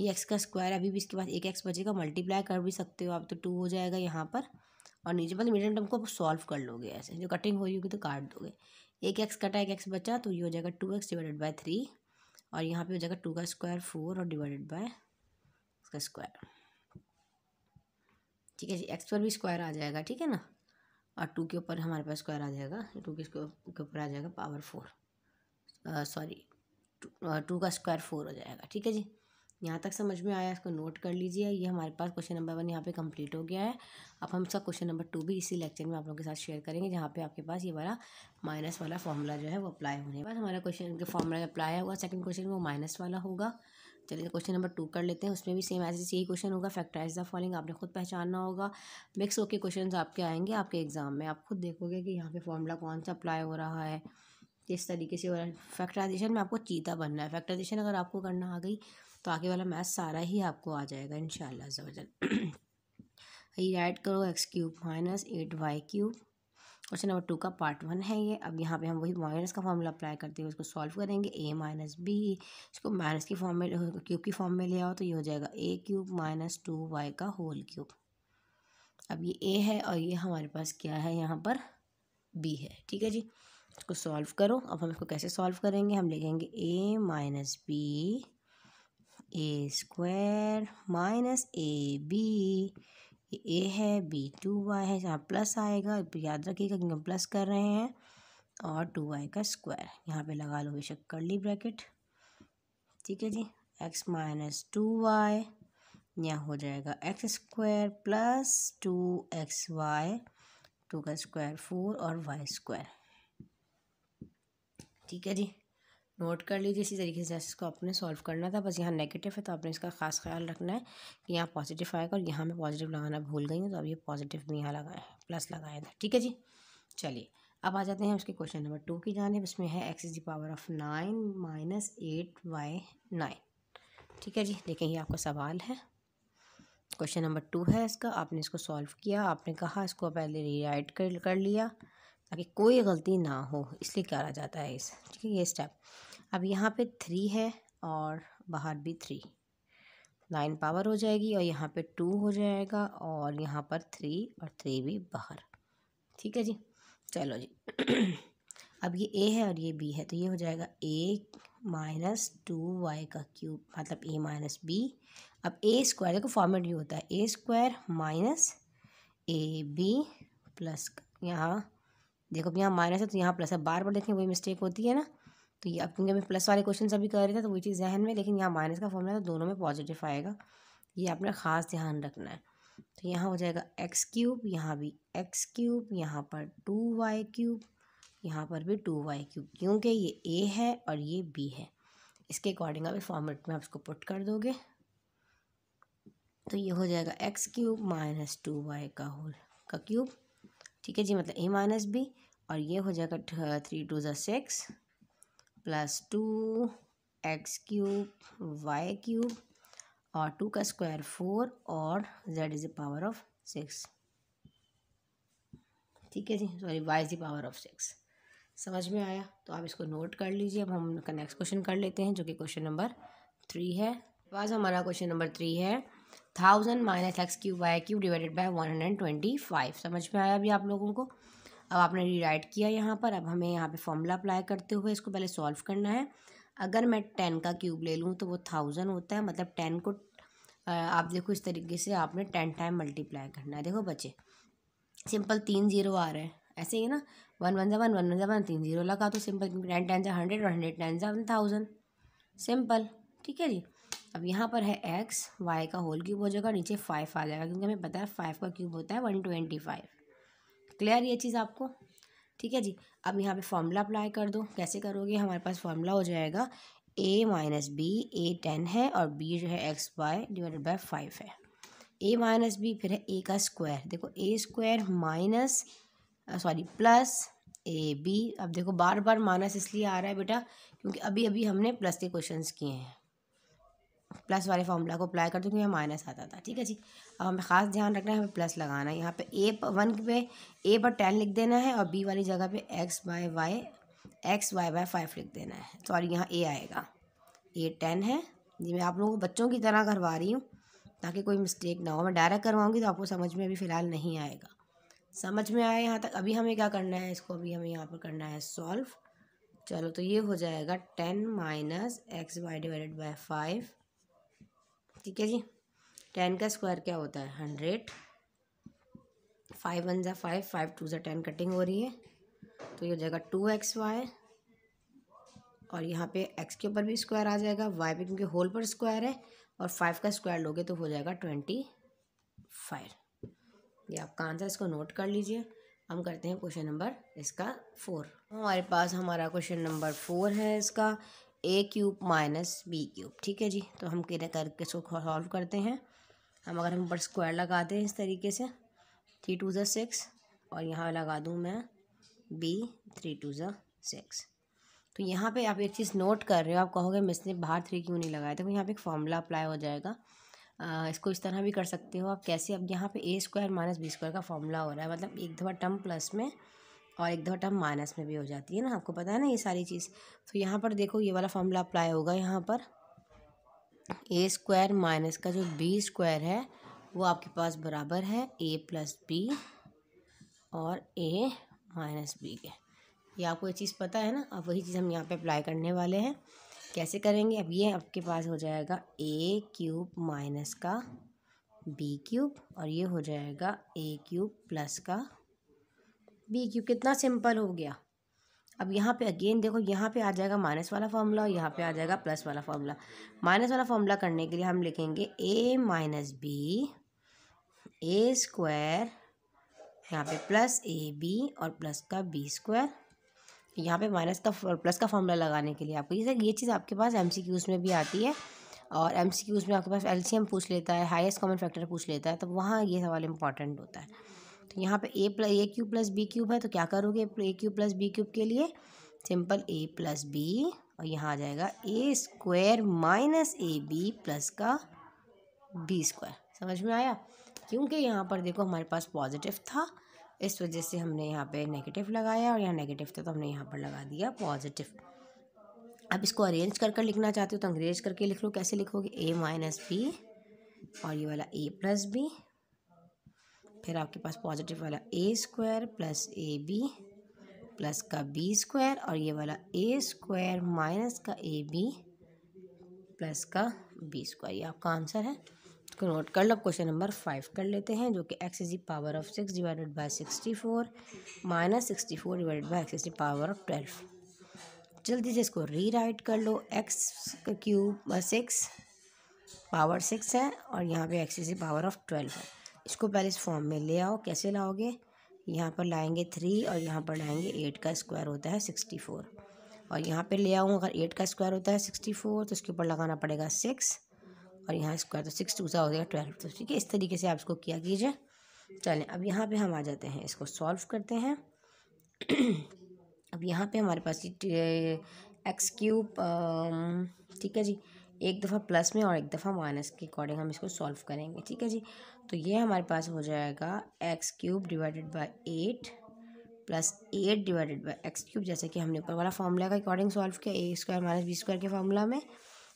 ये एक्स का स्क्वायर अभी भी इसके पास एक एक्स बचेगा मल्टीप्लाई कर भी सकते हो आप तो टू हो जाएगा यहाँ पर और नीचे मतलब मीडियम टर्म को आप सॉल्व कर लोगे ऐसे जो कटिंग होगी तो काट दोगे एक एक्स कटा एक एक्स बचा तो ये हो जाएगा two X divided by three और यहाँ पे हो जाएगा टू का स्क्वायर फोर और डिवाइडेड बाय का स्क्वायर ठीक है जी एक्स पर भी स्क्वायर आ जाएगा ठीक है ना और टू के ऊपर हमारे पास स्क्वायर आ जाएगा टू के ऊपर आ जाएगा पावर फोर सॉरी टू का स्क्वायर फोर हो जाएगा ठीक है जी यहाँ तक समझ में आया इसको नोट कर लीजिए ये हमारे पास क्वेश्चन नंबर वन यहाँ पे कंप्लीट हो गया है अब हम इसका क्वेश्चन नंबर टू भी इसी लेक्चर में आप लोगों के साथ शेयर करेंगे जहाँ पे आपके पास ये वाला माइनस वाला फॉर्मूला जो है वो अप्लाई होने बाद हमारा क्वेश्चन के फॉर्मूला अप्लाई हुआ सेकंड क्वेश्चन वो माइनस वाला होगा चलिए क्वेश्चन नंबर टू कर लेते हैं उसमें भी सेम ऐसे यही क्वेश्चन होगा फैक्टराइज द फॉलोइंग आपने खुद पहचानना होगा मिक्स होकर क्वेश्चन आपके आएंगे आपके एग्जाम में आप खुद देखोगे कि यहाँ पे फॉर्मूला कौन सा अप्लाई हो रहा है किस तरीके से हो रहा है फैक्टराइजेशन में आपको चीता बनना है फैक्टराइजेशन अगर आपको करना आ गई तो आगे वाला मैथ सारा ही आपको आ जाएगा इन शजल ये ऐड करो X cube minus eight Y cube question number two का पार्ट वन है ये अब यहाँ पे हम वही माइनस का फॉर्मूला अप्लाई करते हुए उसको सॉल्व करेंगे ए माइनस बी इसको माइनस की फॉर्म में क्यूब की फॉर्म में ले आओ तो ये हो जाएगा ए क्यूब माइनस टू वाई का होल क्यूब अब ये ए है और ये हमारे पास क्या है यहाँ पर बी है ठीक है जी इसको सॉल्व करो अब हम इसको कैसे सॉल्व करेंगे हम लिखेंगे A minus B A square minus A B ए है बी टू वाई है यहाँ प्लस आएगा याद रखिएगा क्योंकि हम प्लस कर रहे हैं और टू वाई का स्क्वायर यहाँ पे लगा लो बेशक कर ली ब्रैकेट ठीक है जी एक्स माइनस टू वाई यहाँ हो जाएगा x square plus two x Y two का स्क्वायर फोर और वाई स्क्वायर ठीक है जी नोट कर लीजिए इसी तरीके से जैसे इसको आपने सॉल्व करना था बस यहाँ नेगेटिव है तो आपने इसका खास ख्याल रखना है कि यहाँ पॉजिटिव आएगा और यहाँ मैं पॉजिटिव लगाना भूल गई हूँ तो अब ये पॉजिटिव में यहाँ लगाए प्लस लगाया था ठीक है जी चलिए अब आ जाते हैं उसके क्वेश्चन नंबर टू की जानब इसमें है x is the power of nine minus eight by nine ठीक है जी देखें ये आपका सवाल है क्वेश्चन नंबर टू है इसका आपने इसको सॉल्व किया आपने कहा इसको पहले रीराइट कर कर लिया ताकि कोई गलती ना हो इसलिए क्या आ जाता है इस ठीक है ये स्टेप अब यहाँ पे थ्री है और बाहर भी थ्री नाइन पावर हो जाएगी और यहाँ पे टू हो जाएगा और यहाँ पर थ्री और थ्री भी बाहर ठीक है जी चलो जी अब ये ए है और ये बी है तो ये हो जाएगा ए माइनस टू वाई का क्यूब मतलब ए माइनस बी अब ए स्क्वायर देखो फॉर्मेट ये होता है ए square minus A B plus यहाँ देखो अब यहाँ माइनस है तो यहाँ प्लस है बार बार देखें वही मिस्टेक होती है ना तो ये अब क्योंकि हमें प्लस वाले क्वेश्चन अभी कर रहे थे तो वो चीज़ जहन में लेकिन यहाँ माइनस का फॉर्मूला तो दोनों में पॉजिटिव आएगा ये आपने ख़ास ध्यान रखना है तो यहाँ हो जाएगा एक्स क्यूब यहाँ भी एक्स क्यूब यहाँ पर टू वाई क्यूब यहाँ पर भी टू वाई क्यूब क्योंकि ये ए है और ये बी है इसके अकॉर्डिंग अभी फॉर्मेट में आप इसको पुट कर दोगे तो ये हो जाएगा X cube minus two Y का होल का क्यूब ठीक है जी मतलब ए माइनस बी और ये हो जाएगा थ्री टू ज़ा six plus two X cube Y cube और टू का स्क्वायर फोर और Z is the power of six ठीक है जी sorry Y is the power of six समझ में आया तो आप इसको नोट कर लीजिए अब हम उनका नेक्स्ट क्वेश्चन कर लेते हैं जो कि क्वेश्चन नंबर थ्री है बस हमारा क्वेश्चन नंबर थ्री है thousand minus X cube Y cube divided by one hundred twenty five समझ में आया अभी आप लोगों को अब आपने रीराइट किया यहाँ पर अब हमें यहाँ पे फॉर्मूला अप्लाई करते हुए इसको पहले सॉल्व करना है अगर मैं टेन का क्यूब ले लूँ तो वो थाउजेंड होता है मतलब टेन को आप देखो इस तरीके से आपने टेन टाइम मल्टीप्लाई करना है देखो बच्चे सिंपल तीन जीरो आ रहे हैं ऐसे ही ना वन वन ज़ा वन वन वन ज़ा वन तीन जीरो लगा तो सिंपल टेन टेन ज़ा हंड्रेड और हंड्रेड टेन ज़ा वन थाउजेंड सिंपल ठीक है जी अब यहाँ पर है एक्स वाई का होल क्यूब हो जाएगा नीचे फाइव आ जाएगा क्योंकि हमें पता है फाइव का क्यूब होता है वन ट्वेंटी फाइव क्लियर ये चीज़ आपको ठीक है जी अब यहाँ पे फॉर्मूला अप्लाई कर दो कैसे करोगे हमारे पास फॉर्मूला हो जाएगा ए माइनस बी ए टेन है और बी जो है X Y divided by five है ए माइनस बी फिर है ए का स्क्वायर देखो A square minus sorry plus A B अब देखो बार बार माइनस इसलिए आ रहा है बेटा क्योंकि अभी अभी हमने प्लस के क्वेश्चन किए हैं प्लस वाले फॉर्मूला को अप्लाई कर दूँ क्योंकि यहाँ माइनस आता था ठीक है जी अब हमें ख़ास ध्यान रखना है हमें प्लस लगाना है यहाँ पे ए वन पे ए पर टेन लिख देना है और बी वाली जगह पे X by Y X Y by five लिख देना है सॉरी यहाँ ए आएगा ए टेन है जी मैं आप लोगों को बच्चों की तरह करवा रही हूँ ताकि कोई मिस्टेक ना हो मैं डायरेक्ट करवाऊँगी तो आपको समझ में अभी फ़िलहाल नहीं आएगा समझ में आया यहाँ तक अभी हमें क्या करना है इसको अभी हमें यहाँ पर करना है सॉल्व चलो तो ये हो जाएगा ten minus x Y divided by five ठीक है जी टेन का स्क्वायर क्या होता है हंड्रेड फाइव वन ज़ा फाइव फाइव टू ज़ा टेन कटिंग हो रही है तो ये हो जाएगा टू एक्स वाई और यहाँ पे एक्स के ऊपर भी स्क्वायर आ जाएगा वाई पे क्योंकि होल पर स्क्वायर है और फाइव का स्क्वायर लोगे तो हो जाएगा ट्वेंटी फाइव ये आपका आंसर इसको नोट कर लीजिए हम करते हैं क्वेश्चन नंबर इसका फोर हमारे पास हमारा क्वेश्चन नंबर फोर है इसका A cube minus B cube ठीक है जी तो हम किधर करके इसको सॉल्व करते हैं हम अगर हम ऊपर स्क्वायर लगा दें इस तरीके से थ्री टू ज़ा सिक्स और यहाँ लगा दूँ मैं बी थ्री टू ज़ा सिक्स तो यहाँ पे आप एक चीज़ नोट कर रहे हो आप कहोगे मिस ने बाहर थ्री क्यों नहीं लगाया देखो यहाँ पे एक फॉर्मूला अप्लाई हो जाएगा आ, इसको इस तरह भी कर सकते हो आप कैसे अब यहाँ पे A square minus B square का फॉर्मूला हो रहा है मतलब एक दफ़ा टर्म प्लस में और एक दो टर्म माइनस में भी हो जाती है ना आपको पता है ना ये सारी चीज़ तो यहाँ पर देखो ये वाला फॉर्मूला अप्लाई होगा यहाँ पर ए स्क्वायर माइनस का जो बी स्क्वायर है वो आपके पास बराबर है ए प्लस बी और ए माइनस बी के ये आपको ये चीज़ पता है ना अब वही चीज़ हम यहाँ पे अप्लाई करने वाले हैं कैसे करेंगे अब ये आपके पास हो जाएगा ए क्यूब माइनस का बी क्यूब और ये हो जाएगा ए क्यूब प्लस का बी क्यू कितना सिंपल हो गया अब यहाँ पे अगेन देखो यहाँ पे आ जाएगा माइनस वाला फॉर्मूला और यहाँ पे आ जाएगा प्लस वाला फॉर्मूला माइनस वाला फॉर्मूला करने के लिए हम लिखेंगे A minus B A square यहाँ पे प्लस ए बी और प्लस का बी स्क्वायर यहाँ पे माइनस का प्लस का फॉर्मूला लगाने के लिए आपको ये ये चीज़ आपके पास एम सी क्यूज़ में भी आती है और एम सी क्यूज़ में आपके पास एल सी एम पूछ लेता है हाइस्ट कॉमन फैक्टर पूछ लेता है तो वहाँ ये सवाल इंपॉर्टेंट होता है तो यहाँ पे A plus A cube plus B cube है तो क्या करोगे A cube plus B cube के लिए सिंपल ए प्लस बी और यहाँ आ जाएगा ए square minus A B plus का बी स्क्वायर समझ में आया क्योंकि यहाँ पर देखो हमारे पास पॉजिटिव था इस वजह से हमने यहाँ पे नेगेटिव लगाया और यहाँ नेगेटिव था तो हमने यहाँ पर लगा दिया पॉजिटिव अब इसको अरेंज कर कर लिखना चाहते हो तो अंग्रेज करके लिख लो कैसे लिखोगे ए माइनस बी और ये वाला ए प्लस बी फिर आपके पास पॉजिटिव वाला A square plus A B plus का बी स्क्वायर और ये वाला ए स्क्वायर माइनस का ए बी प्लस का बी स्क्वायर ये आपका आंसर है इसको नोट कर लो क्वेश्चन नंबर फाइव कर लेते हैं जो कि X is power of six divided by sixty four minus sixty four divided by X is power of twelve जल्दी से इसको री राइट कर लो X cube six power six है और यहाँ पे X is power of twelve है इसको पहले इस फॉर्म में ले आओ कैसे लाओगे यहाँ पर लाएंगे थ्री और यहाँ पर लाएंगे एट का स्क्वायर होता है सिक्सटी फोर और यहाँ पे ले आऊँ अगर एट का स्क्वायर होता है सिक्सटी फोर तो उसके ऊपर लगाना पड़ेगा सिक्स और यहाँ स्क्वायर तो सिक्स टू सा हो जाएगा ट्वेल्व तो ठीक है इस तरीके से आप इसको किया कीजिए चलें अब यहाँ पे हम आ जाते हैं इसको सॉल्व करते हैं अब यहाँ पे हमारे पास एक्स क्यूब ठीक है जी एक दफ़ा प्लस में और एक दफ़ा माइनस के अकॉर्डिंग हम इसको सॉल्व करेंगे ठीक है जी तो ये हमारे पास हो जाएगा X cube divided by eight plus eight divided by x cube जैसे कि हमने ऊपर वाला फॉर्मूला का अकॉर्डिंग सॉल्व किया A square minus B square के फॉर्मूला में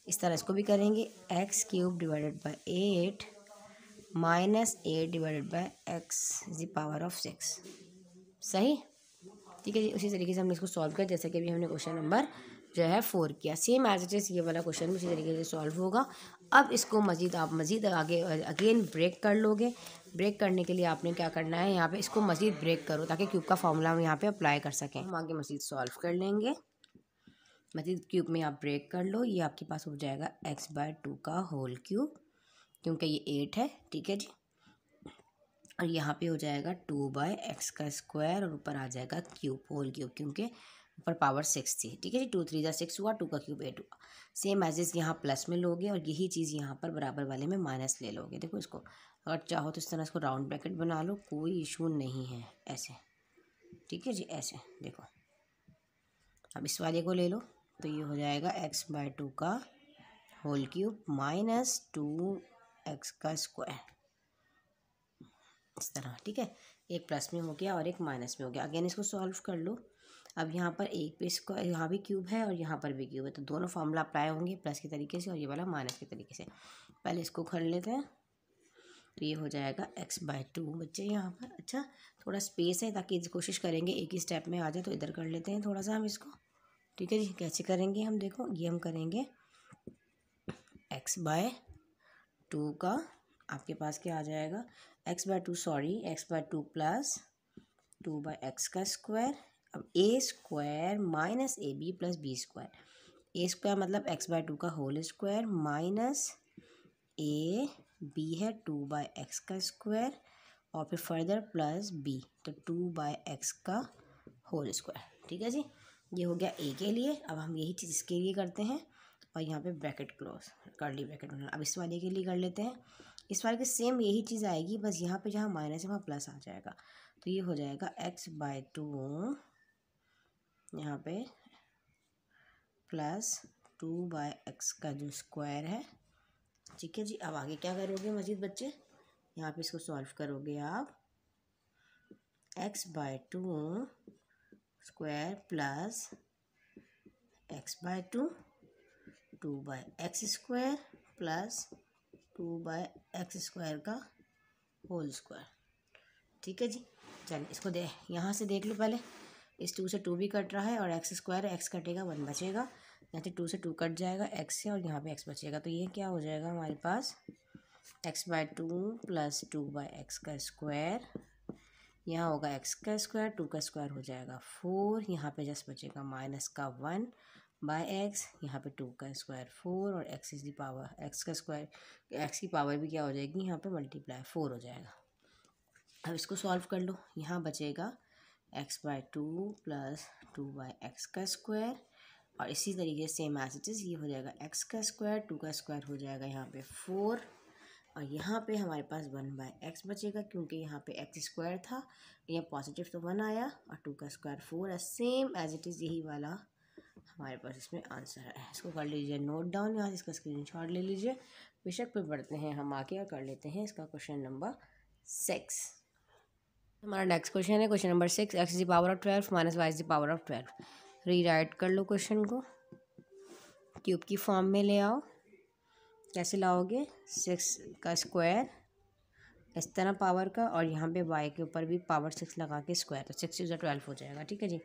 इस तरह इसको भी करेंगे X cube divided by eight minus eight divided by X is the power of six सही ठीक है जी उसी तरीके से हमने इसको सॉल्व किया जैसे कि अभी हमने क्वेश्चन नंबर जो है फ़ोर किया सेम एज इट इज़ ये वाला क्वेश्चन भी इसी तरीके से सॉल्व होगा अब इसको मज़ीद आप मज़ीद आगे अगेन ब्रेक कर लोगे ब्रेक करने के लिए आपने क्या करना है यहाँ पे इसको मज़ीद ब्रेक करो ताकि क्यूब का फॉर्मूला हम यहाँ पे अप्लाई कर सकें हम आगे मज़ीद सॉल्व कर लेंगे मज़ीद क्यूब में आप ब्रेक कर लो ये आपके पास हो जाएगा एक्स बाय टू का होल क्यूब क्योंकि ये एट है ठीक है जी और यहाँ पे हो जाएगा टू बाय एक्स का स्क्वायर और ऊपर आ जाएगा क्यूब होल क्यूब क्योंकि पर पावर सिक्स थी ठीक है जी टू थ्री ज़ा सिक्स हुआ टू का क्यूब एट हुआ सेम एज इज़ यहाँ प्लस में लोगे और यही चीज़ यहाँ पर बराबर वाले में माइनस ले लोगे देखो इसको अगर चाहो तो इस तरह इसको राउंड ब्रैकेट बना लो कोई इशू नहीं है ऐसे ठीक है जी ऐसे देखो अब इस वाले को ले लो तो ये हो जाएगा एक्स बाय टू का whole cube minus two x का स्क्वायर इस तरह ठीक है एक प्लस में हो गया और एक माइनस में हो गया अगेन इसको सॉल्व कर लो अब यहाँ पर एक पे स्क्वायर यहाँ भी क्यूब है और यहाँ पर भी क्यूब है तो दोनों फार्मूला अप्लाई होंगे प्लस के तरीके से और ये वाला माइनस के तरीके से पहले इसको खोल लेते हैं तो ये हो जाएगा एक्स बाय टू बच्चे यहाँ पर अच्छा थोड़ा स्पेस है ताकि कोशिश करेंगे एक ही स्टेप में आ जाए तो इधर कर लेते हैं थोड़ा सा हम इसको ठीक है जी कैसे करेंगे हम देखो ये हम करेंगे एक्स बाय टू का आपके पास क्या आ जाएगा X by two sorry X by two plus two by X का स्क्वायर अब A square minus A B plus B square A square मतलब एक्स बाय टू का whole square minus A B है टू बाय एक्स का square और फिर further plus B तो two by X का होल स्क्वायर ठीक है जी ये हो गया ए के लिए अब हम यही चीज़ इसके लिए करते हैं और यहाँ पे ब्रैकेट क्लोज कर ली ब्रैकेट बनाना अब इस वाले के लिए कर लेते हैं इस वाले के सेम यही चीज़ आएगी बस यहाँ पे जहाँ माइनस है वहाँ प्लस आ जाएगा तो ये हो जाएगा एक्स बाय टू यहाँ पे प्लस टू बाई एक्स का जो स्क्वायर है ठीक है जी अब आगे क्या करोगे मजीद बच्चे यहाँ पे इसको सॉल्व करोगे आप X by two square plus X by two two by X square plus two by X square का होल स्क्वायर ठीक है जी चल इसको दे यहाँ से देख लो पहले इस टू से टू भी कट रहा है और एक्स स्क्वायर एक्स कटेगा वन बचेगा यहाँ से टू से टू कट जाएगा एक्स से और यहाँ पे एक्स बचेगा तो ये क्या हो जाएगा हमारे पास X by two plus two by x का स्क्वायर यहाँ होगा एक्स का स्क्वायर टू का स्क्वायर हो जाएगा फोर यहाँ पे जस्ट बचेगा माइनस का वन बाय एक्स यहाँ पे टू का स्क्वायर फोर और X is the power X का स्क्वायर एक्स की पावर भी क्या हो जाएगी यहाँ पे मल्टीप्लाई फोर हो जाएगा अब इसको सॉल्व कर लो यहाँ बचेगा X by two plus two by x का स्क्वायर और इसी तरीके से सेम एज इट इज़ ये हो जाएगा एक्स का स्क्वायर टू का स्क्वायर हो जाएगा यहाँ पे फोर और यहाँ पे हमारे पास वन बाय एक्स बचेगा क्योंकि यहाँ पे एक्स स्क्वायर था यहाँ पॉजिटिव तो वन आया और टू का स्क्वायर फोर है सेम एज इट इज़ यही वाला हमारे पास इसमें आंसर है इसको कर लीजिए नोट डाउन यहाँ से इसका स्क्रीन शॉट ले लीजिए बेशक पे बढ़ते हैं हम आके और कर लेते हैं इसका क्वेश्चन नंबर सिक्स हमारा नेक्स्ट क्वेश्चन है question number six X the power of twelve minus Y जी power of twelve rewrite कर लो क्वेश्चन को क्यूब की फॉर्म में ले आओ कैसे लाओगे सिक्स का स्क्वायर इस तरह पावर का और यहाँ पे वाई के ऊपर भी पावर सिक्स लगा के स्क्वायर तो सिक्स यूज़र ट्वेल्व हो जाएगा ठीक है जी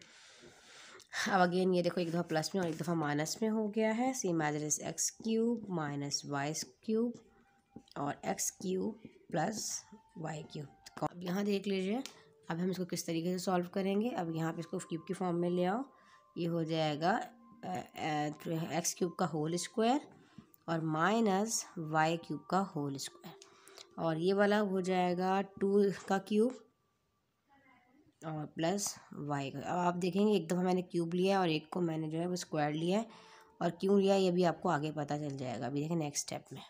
अब अगेन ये देखो एक दफ़ा प्लस में और एक दफ़ा माइनस में हो गया है same as is X cube minus Y cube और X cube plus Y cube अब यहाँ देख लीजिए अब हम इसको किस तरीके से सॉल्व करेंगे अब यहाँ पे इसको क्यूब के फॉर्म में ले आओ ये हो जाएगा एक्स क्यूब तो का होल स्क्वायर और माइनस वाई क्यूब का होल स्क्वायर और ये वाला हो जाएगा टू का क्यूब और प्लस वाई का अब आप देखेंगे एक दफ़ा मैंने क्यूब लिया और एक को मैंने जो है वो स्क्वायर लिया है और क्यों लिया ये भी आपको आगे पता चल जाएगा अभी देखें नेक्स्ट स्टेप में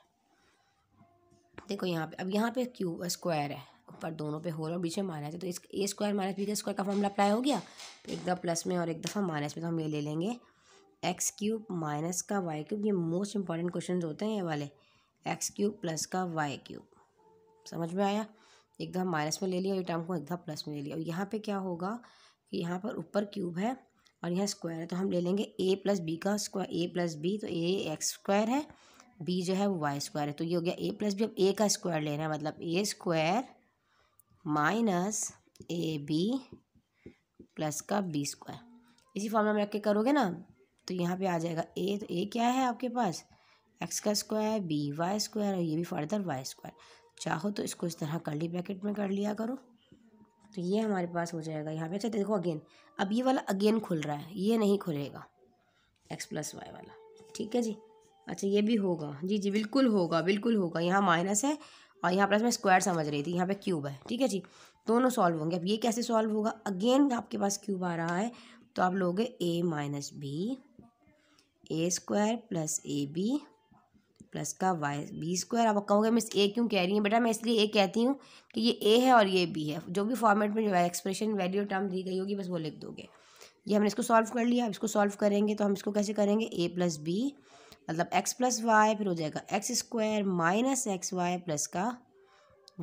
देखो यहाँ पे अब यहाँ पे क्यूब स्क्वायर है पर दोनों पे होल और बीच में माइनस है तो इस ए स्क्वायर माइनस बी का स्क्वायर का फॉर्मला अप्लाई हो गया तो एक दफ़ा प्लस में और एक दफ़ा माइनस में तो हम ये ले लेंगे एक्स क्यूब माइनस का वाई क्यूब ये मोस्ट इंपॉर्टेंट क्वेश्चन होते हैं ये वाले एक्स क्यूब प्लस का वाई क्यूब समझ में आया एक दफ़ा माइनस में ले लिया ये टर्म को एक दफ़ा प्लस में ले लिया और यहाँ पर क्या होगा कि यहाँ पर ऊपर क्यूब है और यहाँ स्क्वायर है तो हम ले लेंगे ए प्लस बी का स्क्वायर ए प्लस बी तो ए एक्स स्क्वायर है बी जो है वो वाई स्क्वायर है तो ये हो गया ए प्लस बी अब ए का स्क्वायर लेना है मतलब a square minus A B plus का बी स्क्वायर इसी फॉर्मूला में रख के करोगे ना तो यहाँ पे आ जाएगा ए तो ए क्या है आपके पास एक्स का स्क्वायर बी वाई स्क्वायर और ये भी फर्दर वाई स्क्वायर चाहो तो इसको इस तरह कर्ली ब्रैकेट में कर लिया करो तो ये हमारे पास हो जाएगा यहाँ पे अच्छा देखो अगेन अब ये वाला अगेन खुल रहा है ये नहीं खुलेगा एक्स प्लस वाई वाला ठीक है जी अच्छा ये भी होगा जी जी बिल्कुल होगा बिल्कुल होगा यहाँ माइनस है और यहाँ प्लस मैं स्क्वायर समझ रही थी यहाँ पे क्यूब है ठीक है जी दोनों सॉल्व होंगे अब ये कैसे सॉल्व होगा अगेन आपके पास क्यूब आ रहा है तो आप लोगे a minus B A square plus A B plus का वाई बी स्क्वायर आप कहोगे मिस ए क्यों कह रही हैं बेटा मैं इसलिए ए कहती हूँ कि ये ए है और ये बी है जो भी फॉर्मेट में जो है एक्सप्रेशन वैल्यू टर्म दी गई होगी बस वो लिख दोगे ये हमने इसको सॉल्व कर लिया अब इसको सॉल्व करेंगे तो हम इसको कैसे करेंगे ए प्लस बी मतलब एक्स प्लस वाई फिर हो जाएगा x square minus x y plus का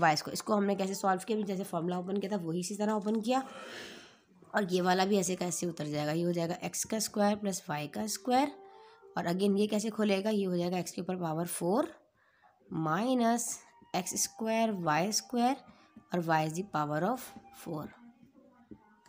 वाई स्क्वायर इसको हमने कैसे सॉल्व किया जैसे फॉर्मूला ओपन किया था वही इसी तरह ओपन किया और ये वाला भी ऐसे कैसे उतर जाएगा ये हो जाएगा एक्स का स्क्वायर प्लस वाई का स्क्वायर और अगेन ये कैसे खोलेगा ये हो जाएगा एक्स के ऊपर power four minus x square Y square और y is the power of four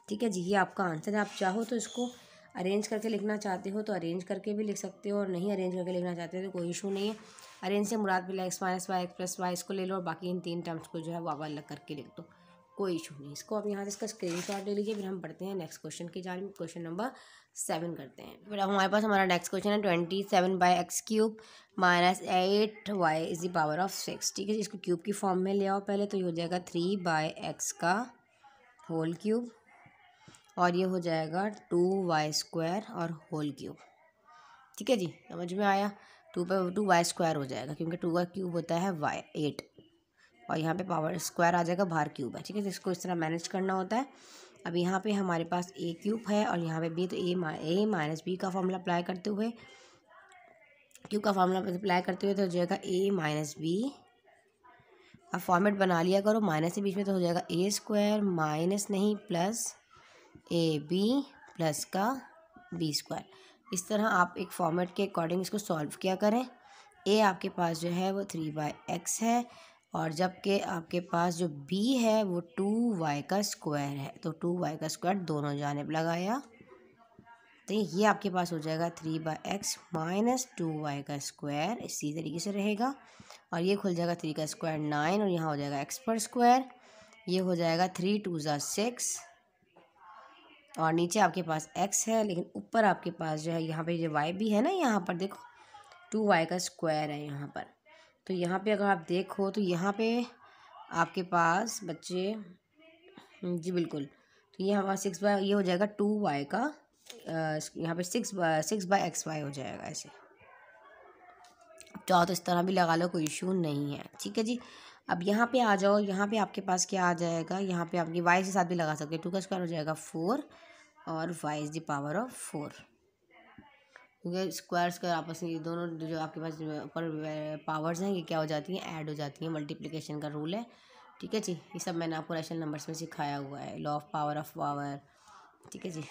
ठीक है जी ये आपका आंसर है आप चाहो तो इसको अरेंज करके लिखना चाहते हो तो अरेंज करके भी लिख सकते हो और नहीं अरेंज करके लिखना चाहते हो तो कोई इशू नहीं है अरेंज से मुराद बिला x minus y x plus y इसको ले लो और बाकी इन तीन टर्म्स को जो है वो अब अलग करके लिख दो कोई इशू नहीं इसको आप यहाँ से इसका स्क्रीन शॉट ले लीजिए फिर हम पढ़ते हैं नेक्स्ट क्वेश्चन की जान क्वेश्चन नंबर सेवन करते हैं फिर हमारे पास हमारा नेक्स्ट क्वेश्चन है twenty seven by x cube minus eight y is the power of six ठीक है इसको क्यूब की फॉर्म में ले आओ पहले तो ये हो जाएगा थ्री बाई एक्स का होल क्यूब और ये हो जाएगा टू वाई स्क्वायर और होल क्यूब ठीक है जी समझ में आया टू पर टू वाई स्क्वायर हो जाएगा क्योंकि टू का क्यूब होता है वाई एट और यहाँ पे पावर स्क्वायर आ जाएगा बाहर क्यूब है ठीक है जिसको इसको इस तरह मैनेज करना होता है अब यहाँ पे हमारे पास ए क्यूब है और यहाँ पे बी तो ए ए माइनस बी का फॉर्मूला अप्लाई करते हुए क्यूब का फॉर्मूला अप्लाई करते हुए तो हो जाएगा ए माइनस बी अब फॉर्मेट बना लिया करो माइनस के बीच में तो हो जाएगा ए स्क्वायर माइनस नहीं प्लस ए बी प्लस का बी स्क्वायर इस तरह आप एक फॉर्मेट के अकॉर्डिंग इसको सॉल्व किया करें ए आपके पास जो है वो थ्री बाई एक्स है और जबकि आपके पास जो बी है वो टू वाई का स्क्वायर है तो टू वाई का स्क्वायर दोनों जानब लगाया तो ये आपके पास हो जाएगा three by x minus two Y का स्क्वायर इसी तरीके से रहेगा और ये खुल जाएगा थ्री का स्क्वायर नाइन और यहाँ हो जाएगा एक्स पर स्क्वायर ये हो जाएगा थ्री टू ज़ा और नीचे आपके पास एक्स है लेकिन ऊपर आपके पास जो है यहाँ पे जो वाई भी है ना यहाँ पर देखो टू वाई का स्क्वायर है यहाँ पर तो यहाँ पे अगर आप देखो तो यहाँ पे आपके पास बच्चे जी बिल्कुल तो ये हमारा सिक्स बाय ये हो जाएगा टू वाई का यहाँ पे six by six by x y हो जाएगा ऐसे चाहो तो इस तरह भी लगा लो कोई इशू नहीं है ठीक है जी अब यहाँ पे आ जाओ यहाँ पे आपके पास क्या आ जाएगा यहाँ पे आपकी वाई के साथ भी लगा सकते हो टू का स्क्वायर हो जाएगा फोर और y is the power of four क्योंकि स्क्वायर्स का आपस में दोनों जो आपके पास ऊपर पावर्स हैं ये क्या हो जाती हैं ऐड हो जाती हैं मल्टीप्लिकेशन का रूल है ठीक है जी ये सब मैंने आपको रैशनल नंबर्स में सिखाया हुआ है law of power of power ठीक है जी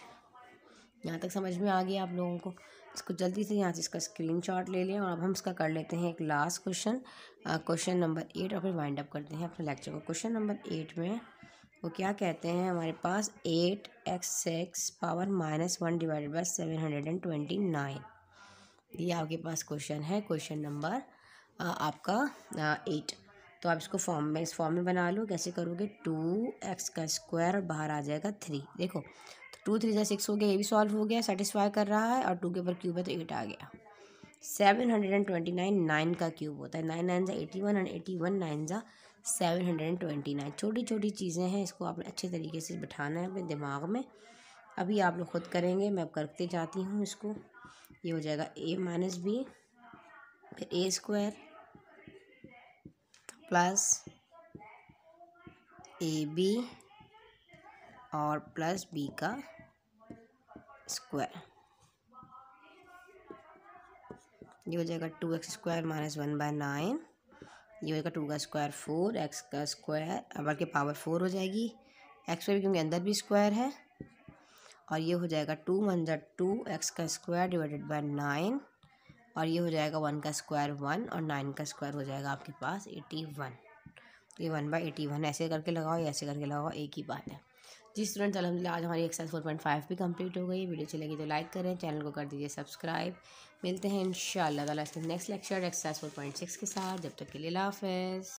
यहाँ तक समझ में आ गया आप लोगों को इसको जल्दी से यहाँ से इसका स्क्रीनशॉट ले लें और अब हम इसका कर लेते हैं एक last question question number eight और फिर वाइंड अप करते हैं अपने लेक्चर को क्वेश्चन नंबर एट में वो क्या कहते हैं हमारे पास eight x x power minus one divided by seven hundred and twenty nine ये आपके पास क्वेश्चन है क्वेश्चन नंबर आपका एट तो आप इसको फॉर्म में इस फॉर्म में बना लो कैसे करोगे टू एक्स का स्क्वायर और बाहर आ जाएगा थ्री देखो टू थ्री ज़ा सिक्स हो गया ये भी सॉल्व हो गया सेटिस्फाई कर रहा है और टू के ऊपर क्यूब है तो एट आ गया seven hundred and twenty nine nine का क्यूब होता है नाइन नाइन ज़ा eighty one and eighty one nine ज़ा seven hundred and twenty nine छोटी छोटी चीज़ें हैं इसको आपने अच्छे तरीके से बिठाना है अपने दिमाग में अभी आप लोग खुद करेंगे मैं अब करते जाती हूँ इसको ये हो जाएगा ए माइनस बी फिर a square plus A B और प्लस बी का स्क्वायर ये हो जाएगा two x square minus one by nine ये हो जाएगा टू का स्क्वायर फोर एक्स का स्क्वायर अब आपके पावर फोर हो जाएगी एक्स स्क्वायर क्योंकि अंदर भी स्क्वायर है और ये हो जाएगा टू वन टू एक्स का स्क्वायर डिवाइडेड बाय नाइन और ये हो जाएगा वन का स्क्वायर वन और नाइन का स्क्वायर हो जाएगा आपके पास एटी वन तो ये वन बाई एटी वन ऐसे करके लगाओ ऐसे करके लगाओ एक ही बात है जी स्टूडेंट्स अलहमदिल्ला आज हमारी एक्सरसाइज फोर पॉइंट फाइव भी कंप्लीट हो गई वीडियो अच्छी लगी तो लाइक करें चैनल को कर दीजिए सब्सक्राइब मिलते हैं इन शाला next lecture exercise four point six के साथ जब तक के लिए लाफेज